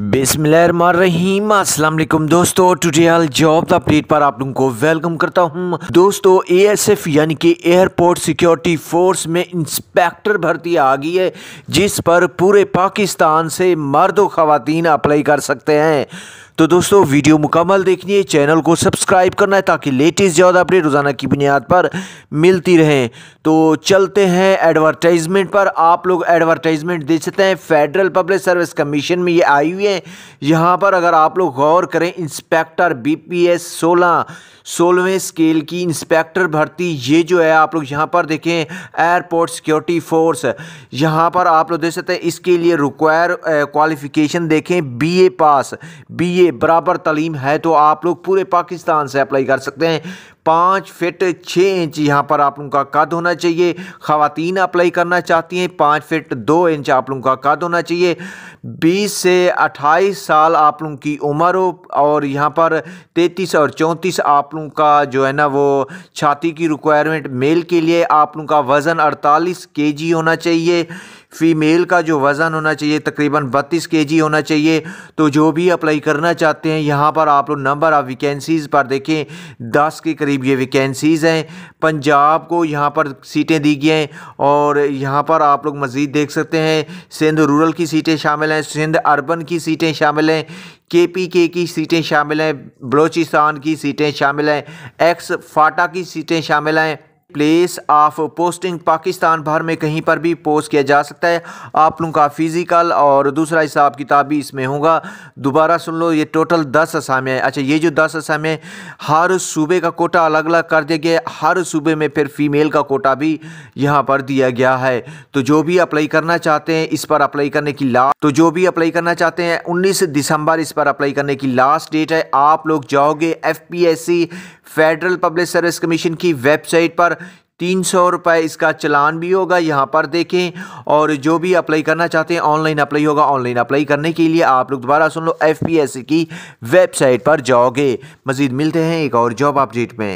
असलम दोस्तों टूटियाल job update पर आप लोगों को वेलकम करता हूं दोस्तों एएसएफ यानी कि एयरपोर्ट सिक्योरिटी फोर्स में इंस्पेक्टर भर्ती आ गई है जिस पर पूरे पाकिस्तान से मर्द और अप्लाई कर सकते हैं तो दोस्तों वीडियो मुकम्मल है चैनल को सब्सक्राइब करना है ताकि लेटेस्ट ज़्यादा अपडेट रोज़ाना की बुनियाद पर मिलती रहें तो चलते हैं एडवर्टाइजमेंट पर आप लोग एडवर्टाइजमेंट दे सकते हैं फेडरल पब्लिक सर्विस कमीशन में ये आई हुई है हैं यहाँ पर अगर आप लोग गौर करें इंस्पेक्टर बीपीएस 16 सोलहवें स्केल की इंस्पेक्टर भर्ती ये जो है आप लोग यहाँ पर देखें एयरपोर्ट सिक्योरिटी फोर्स यहाँ पर आप लोग देख सकते हैं इसके लिए रिक्वायर क्वालिफिकेशन देखें बीए पास बीए बराबर तलीम है तो आप लोग पूरे पाकिस्तान से अप्लाई कर सकते हैं पाँच फिट छः इंच यहाँ पर आप लोगों का कद होना चाहिए ख़वातीन अप्लाई करना चाहती हैं पाँच फिट दो इंच आप लोगों का कद होना चाहिए बीस से अट्ठाईस साल आप लोगों की उम्र हो और यहाँ पर तैंतीस और चौंतीस आप लोगों का जो है ना वो छाती की रिक्वायरमेंट मेल के लिए आप लोगों का वज़न अड़तालीस के होना चाहिए फ़ीमेल का जो वज़न होना चाहिए तकरीबन बत्तीस के जी होना चाहिए तो जो भी अप्लाई करना चाहते हैं यहाँ पर आप लोग नंबर ऑफ़ वैकेंसीज़ पर देखें दस के करीब ये वैकेंसीज़ हैं पंजाब को यहाँ पर सीटें दी गई हैं और यहाँ पर आप लोग मज़ीद देख सकते हैं सिंध रूरल की सीटें शामिल हैं सिंध अर्बन की सीटें शामिल हैं के पी के की सीटें शामिल हैं बलोचिस्तान की सीटें शामिल हैं एक्स फाटा की सीटें शामिल हैं प्लेस ऑफ पोस्टिंग पाकिस्तान भर में कहीं पर भी पोस्ट किया जा सकता है आप लोगों का फिज़िकल और दूसरा हिसाब किताब भी इसमें होगा दोबारा सुन लो ये टोटल दस असामियाँ हैं अच्छा ये जो दस असामियाँ हर सूबे का कोटा अलग अलग कर दिया गया है हर सूबे में फिर फीमेल का कोटा भी यहाँ पर दिया गया है तो जो भी अप्लाई करना चाहते हैं इस पर अप्लाई करने की लास्ट तो जो भी अप्लाई करना चाहते हैं उन्नीस दिसंबर इस पर अप्लाई करने की लास्ट डेट है आप लोग जाओगे F federal public service commission की वेबसाइट पर तीन सौ रुपये इसका चलान भी होगा यहाँ पर देखें और जो भी अप्लाई करना चाहते हैं ऑनलाइन अप्लाई होगा ऑनलाइन अप्लाई करने के लिए आप लोग दोबारा सुन लो एफ की वेबसाइट पर जाओगे मज़ीद मिलते हैं एक और जॉब अपडेट में